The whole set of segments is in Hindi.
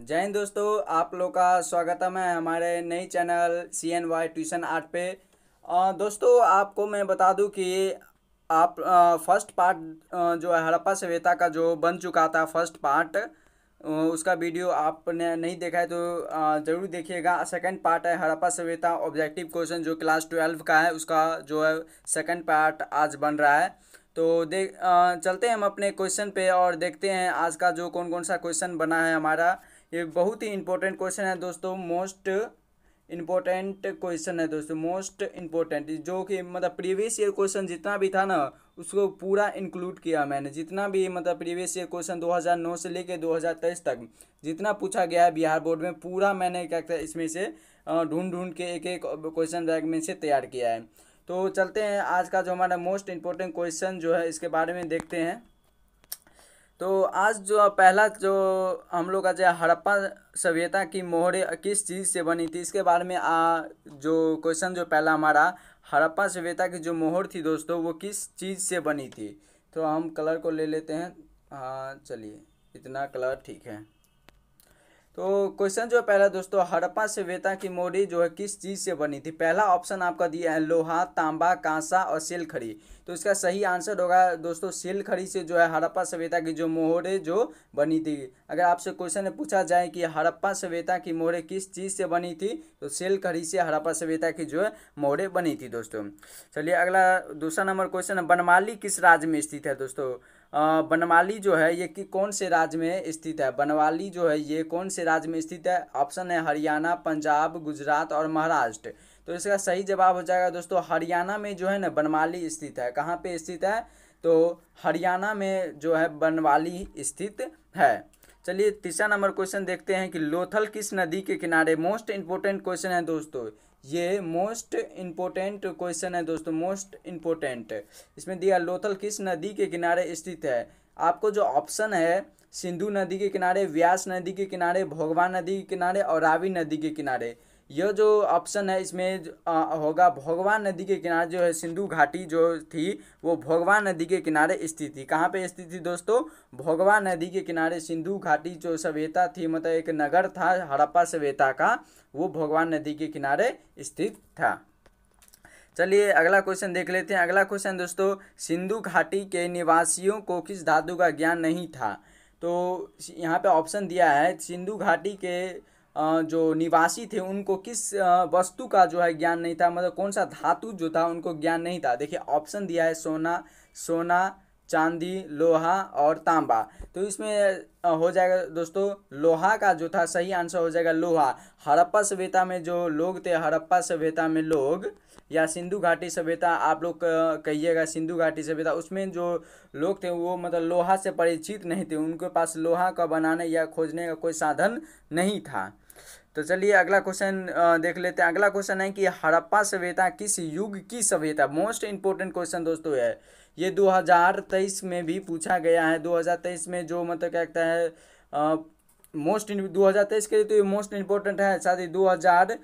जय हिंद दोस्तों आप लोग का स्वागत है मैं हमारे नई channel C N Y tuition art पे आ, दोस्तों आपको मैं बता दूं कि आप आ, फर्स्ट पार्ट जो है हड़प्पा सभ्यता का जो बन चुका था फर्स्ट पार्ट उसका वीडियो आपने नहीं देखा है तो ज़रूर देखिएगा सेकंड पार्ट है हड़प्पा सभ्यता ऑब्जेक्टिव क्वेश्चन जो क्लास ट्वेल्व का है उसका जो है सेकेंड पार्ट आज बन रहा है तो देख चलते हैं हम अपने क्वेश्चन पे और देखते हैं आज का जो कौन कौन सा क्वेश्चन बना है हमारा ये बहुत ही इंपॉर्टेंट क्वेश्चन है दोस्तों मोस्ट इम्पोर्टेंट क्वेश्चन है दोस्तों मोस्ट इम्पोर्टेंट जो कि मतलब प्रीवियस ईयर क्वेश्चन जितना भी था ना उसको पूरा इंक्लूड किया मैंने जितना भी मतलब प्रीवियस ईयर क्वेश्चन 2009 से लेके 2023 तक जितना पूछा गया है बिहार बोर्ड में पूरा मैंने क्या कहते इसमें से ढूंढ ढूंढ के एक एक क्वेश्चन बैग में से तैयार किया है तो चलते हैं आज का जो हमारा मोस्ट इम्पोर्टेंट क्वेश्चन जो है इसके बारे में देखते हैं तो आज जो पहला जो हम लोग का जो हड़प्पा सभ्यता की मोहरे किस चीज़ से बनी थी इसके बारे में आ जो क्वेश्चन जो पहला हमारा हड़प्पा सभ्यता की जो मोहर थी दोस्तों वो किस चीज़ से बनी थी तो हम कलर को ले लेते हैं हाँ चलिए इतना कलर ठीक है तो क्वेश्चन जो है पहला दोस्तों हड़प्पा सभ्यता की मोरी जो है किस चीज़ से बनी थी पहला ऑप्शन आपका दिया है लोहा तांबा कांसा और खड़ी तो इसका सही आंसर होगा दोस्तों खड़ी से जो है हड़प्पा सभ्यता की जो मोहरे जो बनी थी अगर आपसे क्वेश्चन पूछा जाए कि हड़प्पा सभ्यता की मोहरे किस चीज़ से बनी थी तो खड़ी से हड़प्पा सभ्यता की जो है मोहरे बनी थी दोस्तों चलिए अगला दूसरा नंबर क्वेश्चन है बनमाली किस राज्य में स्थित है दोस्तों बनवाली जो है ये कि कौन से राज्य में स्थित है बनवाली जो है ये कौन से राज्य में स्थित है ऑप्शन है हरियाणा पंजाब गुजरात और महाराष्ट्र तो इसका सही जवाब हो जाएगा दोस्तों हरियाणा में जो है ना बनवाली स्थित है कहाँ पे स्थित है तो हरियाणा में जो है बनवाली स्थित है चलिए तीसरा नंबर क्वेश्चन देखते हैं कि लोथल किस नदी के किनारे मोस्ट इंपोर्टेंट क्वेश्चन है दोस्तों ये मोस्ट इम्पोर्टेंट क्वेश्चन है दोस्तों मोस्ट इम्पोर्टेंट इसमें दिया लोथल किस नदी के किनारे स्थित है आपको जो ऑप्शन है सिंधु नदी के किनारे व्यास नदी के किनारे भोगवा नदी के किनारे और रावी नदी के किनारे यह जो ऑप्शन है इसमें होगा भगवान नदी के किनारे जो है सिंधु घाटी जो थी वो भगवान नदी के किनारे स्थित थी कहाँ पे स्थित थी दोस्तों भगवान नदी के किनारे सिंधु घाटी जो सभ्यता थी मतलब एक नगर था हड़प्पा सभ्यता का वो भगवान नदी के किनारे स्थित था चलिए अगला क्वेश्चन देख लेते हैं अगला क्वेश्चन दोस्तों सिंधु घाटी के निवासियों को किस धातु का ज्ञान नहीं था तो यहाँ पे ऑप्शन दिया है सिंधु घाटी के जो निवासी थे उनको किस वस्तु का जो है ज्ञान नहीं था मतलब कौन सा धातु जो था उनको ज्ञान नहीं था देखिए ऑप्शन दिया है सोना सोना चांदी लोहा और तांबा तो इसमें हो जाएगा दोस्तों लोहा का जो था सही आंसर हो जाएगा लोहा हड़प्पा सभ्यता में जो लोग थे हड़प्पा सभ्यता में लोग या सिंधु घाटी सभ्यता आप लोग कहिएगा सिंधु घाटी सभ्यता उसमें जो लोग थे वो मतलब लोहा से परिचित नहीं थे उनके पास लोहा का बनाने या खोजने का कोई साधन नहीं था तो चलिए अगला क्वेश्चन देख लेते हैं अगला क्वेश्चन है कि हड़प्पा सभ्यता किस युग की सभ्यता मोस्ट इंपोर्टेंट क्वेश्चन दोस्तों है ये 2023 में भी पूछा गया है 2023 में जो मतलब क्या कहता है मोस्ट दो हज़ार तेईस के लिए तो ये मोस्ट इंपोर्टेंट है साथ ही दो हज़ार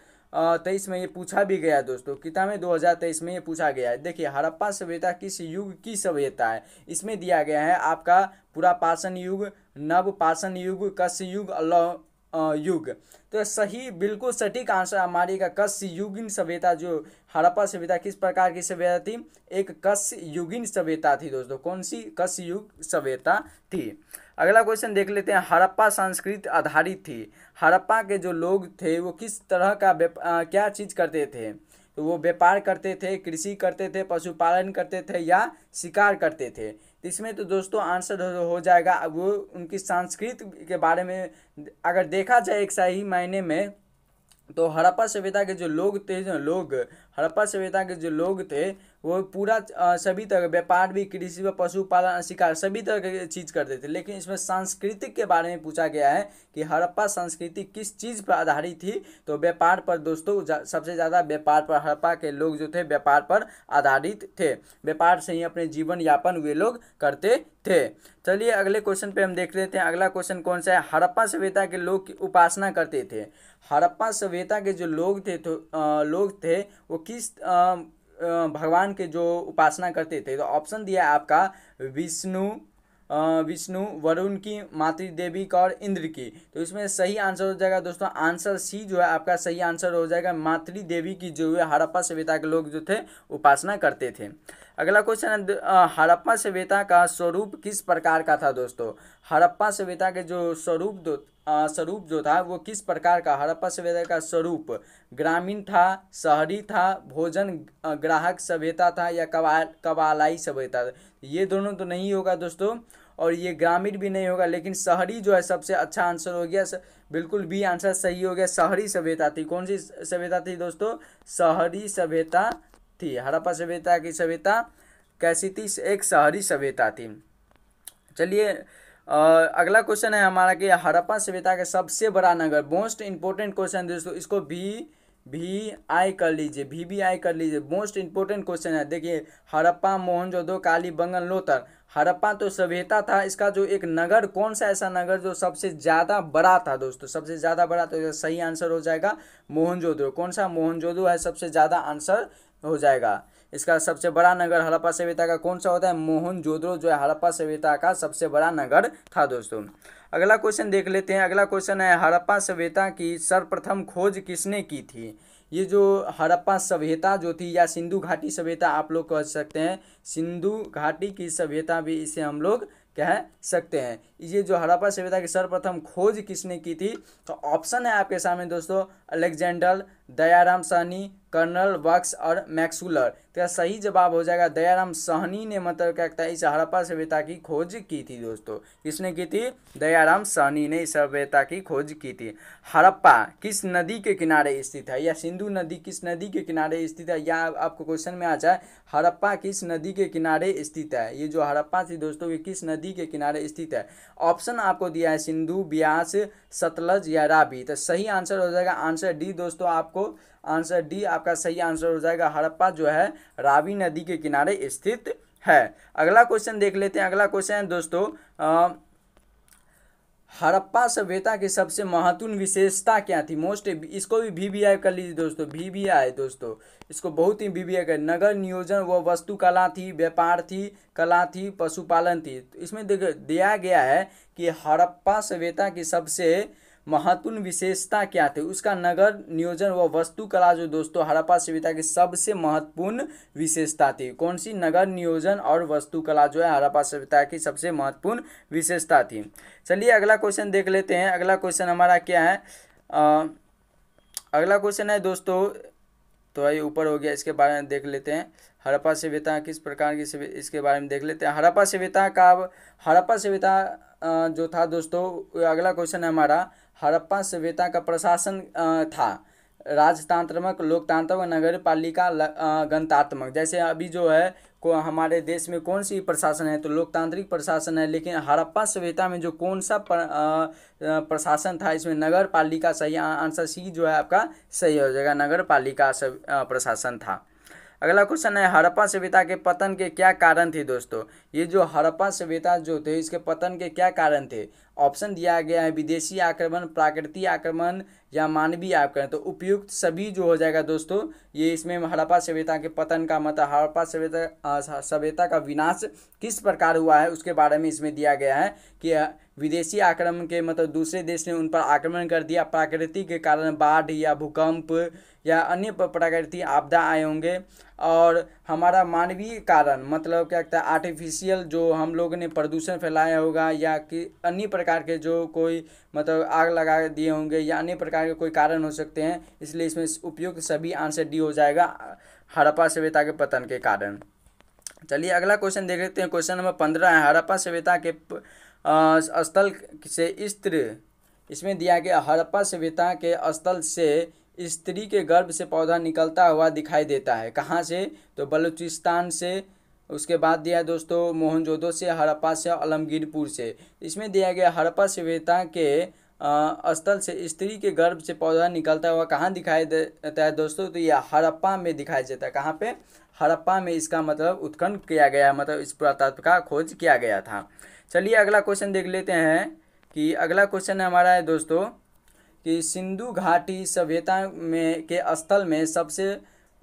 तेईस में ये पूछा भी गया दोस्तों किताब में 2023 में ये पूछा गया है देखिए हड़प्पा सभ्यता किस युग की सभ्यता है इसमें दिया गया है आपका पूरा पाषण युग नव पाषण युग कस युग युग तो सही बिल्कुल सटीक आंसर हमारी का कस्य युगिन सभ्यता जो हड़प्पा सभ्यता किस प्रकार की सभ्यता थी एक कस्य युगिन सभ्यता थी दोस्तों कौन सी कस्य युग सभ्यता थी अगला क्वेश्चन देख लेते हैं हड़प्पा संस्कृत आधारित थी हड़प्पा के जो लोग थे वो किस तरह का आ, क्या चीज़ करते थे तो वो व्यापार करते थे कृषि करते थे पशुपालन करते थे या शिकार करते थे इसमें तो दोस्तों आंसर हो जाएगा वो उनकी संस्कृत के बारे में अगर देखा जाए एक सही मायने में तो हड़प्पा सभ्यता के जो लोग थे जो लोग हड़प्पा सभ्यता के जो लोग थे वो पूरा सभी तरह व्यापार भी कृषि व पशुपालन शिकार सभी तरह के चीज़ करते थे लेकिन इसमें सांस्कृतिक के बारे में पूछा गया है कि हड़प्पा संस्कृति किस चीज़ पर आधारित थी तो व्यापार पर दोस्तों सबसे ज़्यादा व्यापार पर हड़प्पा के लोग जो थे व्यापार पर आधारित थे व्यापार से ही अपने जीवन यापन वे लोग करते थे चलिए अगले क्वेश्चन पे हम देख लेते हैं अगला क्वेश्चन कौन सा है हड़प्पा सभ्यता के लोग की उपासना करते थे हड़प्पा सभ्यता के जो लोग थे तो लोग थे वो किस आ, भगवान के जो उपासना करते थे तो ऑप्शन दिया है आपका विष्णु विष्णु वरुण की मातृदेवी का और इंद्र की तो इसमें सही आंसर हो जाएगा दोस्तों आंसर सी जो है आपका सही आंसर हो जाएगा मातृदेवी की जो है हड़प्पा सभ्यता के लोग जो थे उपासना करते थे अगला क्वेश्चन है हड़प्पा सभ्यता का स्वरूप किस प्रकार का था दोस्तों हड़प्पा सभ्यता के जो स्वरूप स्वरूप जो था वो किस प्रकार का हड़प्पा सभ्यता का स्वरूप ग्रामीण था शहरी था भोजन ग्राहक सभ्यता था या कवा कवालाई सभ्यता ये दोनों तो नहीं होगा दोस्तों और ये ग्रामीण भी नहीं होगा लेकिन शहरी जो है सबसे अच्छा आंसर हो गया बिल्कुल बी आंसर सही हो गया शहरी सभ्यता थी कौन सी सभ्यता थी दोस्तों शहरी सभ्यता थी हड़प्पा सभ्यता की सभ्यता कैसी थी एक शहरी सभ्यता थी चलिए अगला क्वेश्चन है हमारा कि हड़प्पा सभ्यता का सबसे बड़ा नगर मोस्ट इंपॉर्टेंट क्वेश्चन दोस्तों इसको भी भी आई कर लीजिए भी भी आई कर लीजिए मोस्ट इंपॉर्टेंट क्वेश्चन है देखिए हड़प्पा मोहनजोदो काली बंगन लोतर हड़प्पा तो सभ्यता था इसका जो एक नगर कौन सा ऐसा नगर जो सबसे ज़्यादा बड़ा था दोस्तों सबसे ज़्यादा बड़ा तो सही आंसर हो जाएगा मोहनजोदो कौन सा मोहनजोदो है सबसे ज़्यादा आंसर हो जाएगा इसका सबसे बड़ा नगर हड़प्पा सभ्यता का कौन सा होता है मोहन जोद्रो जो है हड़प्पा सभ्यता का सबसे बड़ा नगर था दोस्तों अगला क्वेश्चन देख लेते हैं अगला क्वेश्चन है हड़प्पा सभ्यता की सर्वप्रथम खोज किसने की थी ये जो हड़प्पा सभ्यता जो थी या सिंधु घाटी सभ्यता आप लोग कह सकते हैं सिंधु घाटी की सभ्यता भी इसे हम लोग कह सकते हैं ये जो हड़प्पा सभ्यता की सर्वप्रथम खोज किसने की थी तो ऑप्शन है आपके सामने दोस्तों अलेक्जेंडर दयाराम सहनी कर्नल वक्स और मैक्सुलर तो यह सही जवाब हो जाएगा दयाराम सहनी ने मतलब क्या कहता है इस हड़प्पा सभ्यता की खोज की थी दोस्तों किसने की थी दयाराम सहनी ने इस सभ्यता की खोज की थी हड़प्पा किस नदी के किनारे स्थित है या सिंधु नदी किस नदी के किनारे स्थित है या आपको क्वेश्चन में आ जाए हड़प्पा किस नदी के किनारे स्थित है ये जो हड़प्पा थी दोस्तों ये किस नदी के किनारे स्थित है ऑप्शन आपको दिया है सिंधु ब्यास सतलज या राबी तो सही आंसर हो जाएगा आंसर डी दोस्तों आपको आंसर डी आपका सही आंसर हो जाएगा हड़प्पा जो है रावी नदी के किनारे स्थित है अगला क्वेश्चन देख लेते हैं अगला क्वेश्चन है दोस्तों हड़प्पा सभ्यता की सबसे महत्वपूर्ण विशेषता क्या थी मोस्ट इसको भी वी वी आई कर लीजिए दोस्तों वी वी आई दोस्तों इसको बहुत ही वी वी आई कर नगर नियोजन व वस्तु कला थी व्यापार थी कला थी पशुपालन थी तो इसमें दिया गया है कि हड़प्पा सभ्यता की सबसे महत्वपूर्ण विशेषता क्या थे उसका नगर नियोजन व वस्तुकला जो दोस्तों हड़प्पा सभ्यता की सबसे महत्वपूर्ण विशेषता थी कौन सी नगर नियोजन और वस्तुकला जो है हड़प्पा सभ्यता की सबसे महत्वपूर्ण विशेषता थी चलिए अगला क्वेश्चन देख लेते हैं अगला क्वेश्चन हमारा क्या है आ, अगला क्वेश्चन है दोस्तों थोड़ा तो ये ऊपर हो गया इसके बारे में देख लेते हैं हड़प्पा सभ्यता किस प्रकार की इसके बारे में देख लेते हैं हड़प्पा सभ्यता का हड़प्पा सभ्यता जो था दोस्तों अगला क्वेश्चन है हमारा हड़प्पा सभ्यता का प्रशासन था राजतांत्रमक लोकतांत्रिक नगर पालिका गणतात्मक जैसे अभी जो है को हमारे देश में कौन सी प्रशासन है तो लोकतांत्रिक प्रशासन है लेकिन हड़प्पा सभ्यता में जो कौन सा प्र, प्रशासन था इसमें नगर पालिका सही आंसर सी जो है आपका सही हो जाएगा नगर पालिका प्रशासन था अगला क्वेश्चन है हड़प्पा सभ्यता के पतन के क्या कारण थे दोस्तों ये जो हड़प्पा सभ्यता जो थे इसके पतन के क्या कारण थे ऑप्शन दिया गया है विदेशी आक्रमण प्राकृतिक आक्रमण या मानवीय आक्रमण तो उपयुक्त सभी जो हो जाएगा दोस्तों ये इसमें हड़प्पा सभ्यता के पतन का मतलब हड़प्पा सभ्यता सभ्यता का विनाश किस प्रकार हुआ है उसके बारे में इसमें दिया गया है कि विदेशी आक्रमण के मतलब दूसरे देश ने उन पर आक्रमण कर दिया प्राकृतिक के कारण बाढ़ या भूकंप या अन्य प्राकृतिक आपदा आए होंगे और हमारा मानवीय कारण मतलब क्या कहता है आर्टिफिशियल जो हम लोग ने प्रदूषण फैलाया होगा या कि अन्य प्रकार के जो कोई मतलब आग लगा दिए होंगे या अन्य प्रकार के कोई कारण हो सकते हैं इसलिए इसमें उपयुक्त सभी आंसर डी हो जाएगा हड़प्पा सभ्यता के पतन के कारण चलिए अगला क्वेश्चन देख लेते हैं क्वेश्चन नंबर पंद्रह है हड़प्पा सभ्यता के स्थल से स्त्र इसमें दिया गया हड़प्पा सभ्यता के स्थल से स्त्री के गर्भ से पौधा निकलता हुआ दिखाई देता है कहाँ से तो बलूचिस्तान से उसके बाद दिया दोस्तों मोहनजोदो से हड़प्पा से आलमगीरपुर से इसमें दिया गया हड़प्पा सभ्यता के स्थल से स्त्री के गर्भ से पौधा निकलता हुआ कहाँ दिखाई देता है दोस्तों तो यह हड़प्पा में दिखाई देता है कहाँ पे हड़प्पा में इसका मतलब उत्खन किया गया मतलब इस पुरातत्व का खोज किया गया था चलिए अगला क्वेश्चन देख लेते हैं कि अगला क्वेश्चन हमारा है दोस्तों कि सिंधु घाटी सभ्यता में के स्थल में सबसे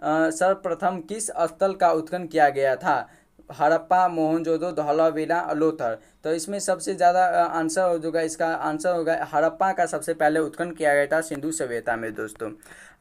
सर्वप्रथम किस स्थल का उत्खनन किया गया था हड़प्पा मोहनजोदो धौलावीरा लोथर तो इसमें सबसे ज़्यादा आंसर हो जाएगा इसका आंसर होगा हड़प्पा का सबसे पहले उत्खनन किया गया था सिंधु सभ्यता में दोस्तों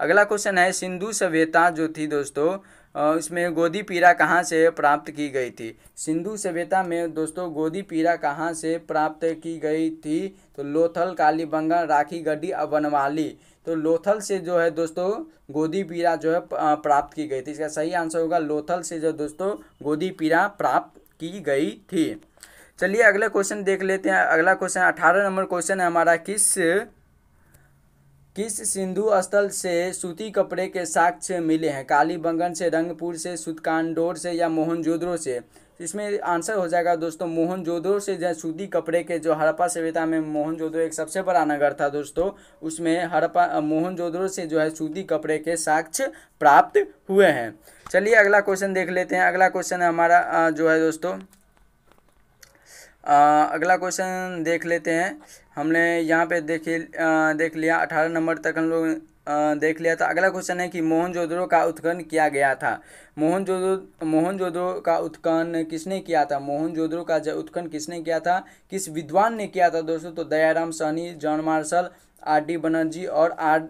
अगला क्वेश्चन है सिंधु सभ्यता जो थी दोस्तों इसमें गोदी पीरा कहाँ से प्राप्त की गई थी सिंधु सभ्यता में दोस्तों गोदी पीरा कहाँ से प्राप्त की गई थी तो लोथल कालीबंगा राखी गड्ढी और बनवाली तो लोथल से जो है दोस्तों गोदी पीरा जो है प्राप्त की गई थी इसका सही आंसर होगा लोथल से जो दोस्तों गोदी पीरा प्राप्त की गई थी चलिए अगला क्वेश्चन देख लेते हैं अगला क्वेश्चन अठारह नंबर क्वेश्चन है हमारा किस किस सिंधु स्थल से सूती कपड़े के साक्ष्य मिले हैं कालीबंगन से रंगपुर से सुतकांडोर से या मोहनजोदड़ो से इसमें आंसर हो जाएगा दोस्तों मोहनजोदड़ो से जो सूती कपड़े के जो हड़प्पा सभ्यता में मोहनजोदड़ो एक सबसे बड़ा नगर था दोस्तों उसमें हड़प्पा मोहनजोदड़ो से जो है सूती कपड़े के साक्ष्य प्राप्त हुए हैं चलिए अगला क्वेश्चन देख लेते हैं अगला क्वेश्चन हमारा जो है दोस्तों अगला क्वेश्चन देख लेते हैं हमने यहाँ पे देखे देख लिया अठारह नंबर तक हम लोग देख लिया था अगला क्वेश्चन है कि मोहन जोधरो का उत्खनन किया गया था मोहन जोधो मोहन जोधरो का उत्खनन किसने किया था मोहन जोधरो का जो उत्खनन किसने किया था किस विद्वान ने किया था दोस्तों तो Dayaram Sahni John Marshall R D Banerjee और आर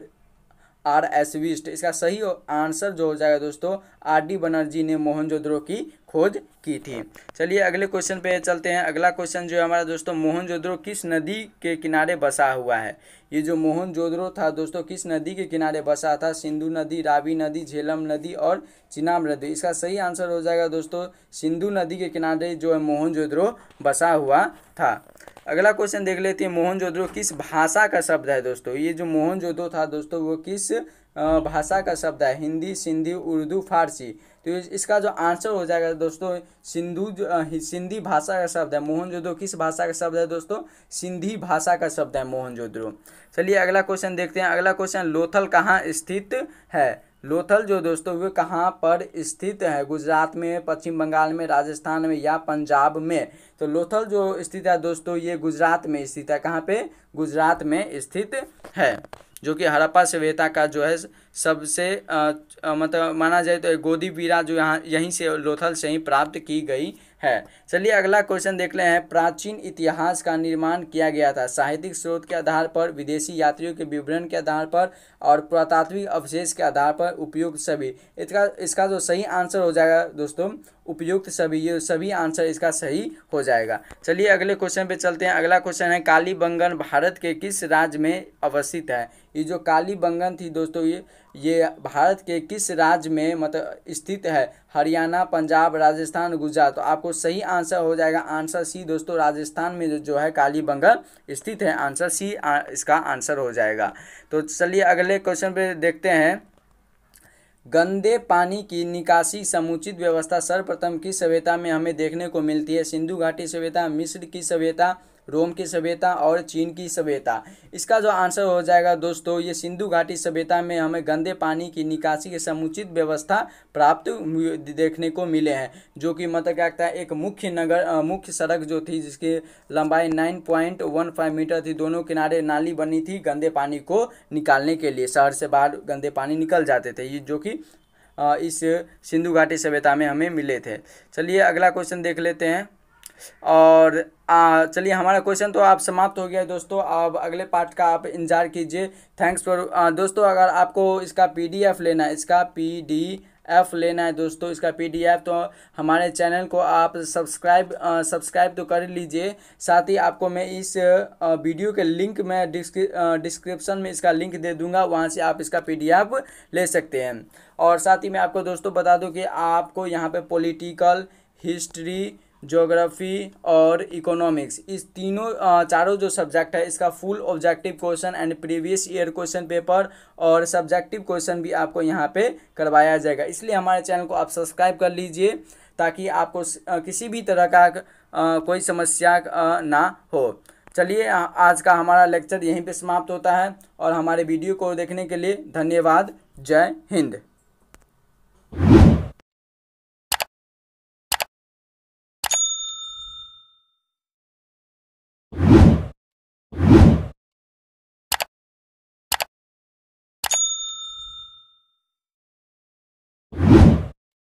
आर एस विस्ट इसका सही आंसर जो हो जाएगा दोस्तों आर डी बनर्जी ने मोहनजोद्रो की खोज की थी चलिए अगले क्वेश्चन पे चलते हैं अगला क्वेश्चन जो है हमारा दोस्तों मोहनजोद्रो किस नदी के किनारे बसा हुआ है ये जो मोहनजोद्रो था दोस्तों किस नदी के किनारे बसा था सिंधु नदी रावी नदी झेलम नदी और चिनाब नदी इसका सही आंसर हो जाएगा दोस्तों सिंधु नदी के किनारे जो है मोहनजोद्रो बसा हुआ था अगला क्वेश्चन देख लेते हैं मोहन जोधरो किस भाषा का शब्द है दोस्तों ये जो मोहन जोधो था दोस्तों वो किस भाषा का शब्द है हिंदी सिंधी उर्दू फारसी तो इसका जो आंसर हो जाएगा दोस्तों सिंधु सिंधी भाषा का शब्द है मोहन जोधो किस भाषा का शब्द है दोस्तों सिंधी भाषा का शब्द है मोहन चलिए अगला क्वेश्चन देखते हैं अगला क्वेश्चन लोथल कहाँ स्थित है लोथल जो दोस्तों वे कहाँ पर स्थित है गुजरात में पश्चिम बंगाल में राजस्थान में या पंजाब में तो लोथल जो स्थित है दोस्तों ये गुजरात में स्थित है कहाँ पे गुजरात में स्थित है जो कि हड़प्पा सभ्यता का जो है सबसे मतलब माना जाए तो गोदी वीरा जो यहाँ यहीं से लोथल से ही प्राप्त की गई है चलिए अगला क्वेश्चन देख ले हैं प्राचीन इतिहास का निर्माण किया गया था साहित्यिक स्रोत के आधार पर विदेशी यात्रियों के विवरण के आधार पर और पुरातात्विक अवशेष के आधार पर उपयुक्त सभी इसका इसका जो तो सही आंसर हो जाएगा दोस्तों उपयुक्त सभी ये सभी आंसर इसका सही हो जाएगा चलिए अगले क्वेश्चन पे चलते हैं अगला क्वेश्चन है कालीबंगन भारत के किस राज्य में अवस्थित है ये जो कालीबंगन थी दोस्तों ये ये भारत के किस राज्य में मतलब स्थित है हरियाणा पंजाब राजस्थान गुजरात तो आपको सही आंसर हो जाएगा आंसर सी दोस्तों राजस्थान में जो है काली बंगल स्थित है आंसर सी आ, इसका आंसर हो जाएगा तो चलिए अगले क्वेश्चन पे देखते हैं गंदे पानी की निकासी समुचित व्यवस्था सर्वप्रथम किस सभ्यता में हमें देखने को मिलती है सिंधु घाटी सभ्यता मिस्र की सभ्यता रोम की सभ्यता और चीन की सभ्यता इसका जो आंसर हो जाएगा दोस्तों ये सिंधु घाटी सभ्यता में हमें गंदे पानी की निकासी के समुचित व्यवस्था प्राप्त देखने को मिले हैं जो कि मतलब क्या कहता है एक मुख्य नगर मुख्य सड़क जो थी जिसकी लंबाई nine point one five metre थी दोनों किनारे नाली बनी थी गंदे पानी को निकालने के लिए शहर से बाहर गंदे पानी निकल जाते थे ये जो कि इस सिंधु घाटी सभ्यता में हमें मिले थे चलिए अगला क्वेश्चन देख लेते हैं और चलिए हमारा क्वेश्चन तो आप समाप्त हो गया दोस्तों अब अगले पार्ट का आप इंतजार कीजिए थैंक्स फॉर दोस्तों अगर आपको इसका पीडीएफ लेना है इसका पी एफ लेना है दोस्तों इसका पीडीएफ तो हमारे चैनल को आप सब्सक्राइब सब्सक्राइब तो कर लीजिए साथ ही आपको मैं इस वीडियो के लिंक में डिस्क्रिप्शन में इसका लिंक दे दूंगा वहां से आप इसका एफ ले सकते हैं और साथ ही मैं आपको दोस्तों बता दूं कि आपको यहाँ पे पॉलिटिकल हिस्ट्री ज्योग्राफी और इकोनॉमिक्स इस तीनों चारों जो सब्जेक्ट है इसका full objective question and previous year question paper और सब्जेक्टिव क्वेश्चन भी आपको यहाँ पे करवाया जाएगा इसलिए हमारे चैनल को आप सब्सक्राइब कर लीजिए ताकि आपको किसी भी तरह का कोई समस्या ना हो चलिए आज का हमारा लेक्चर यहीं पर समाप्त होता है और हमारे वीडियो को देखने के लिए धन्यवाद जय हिंद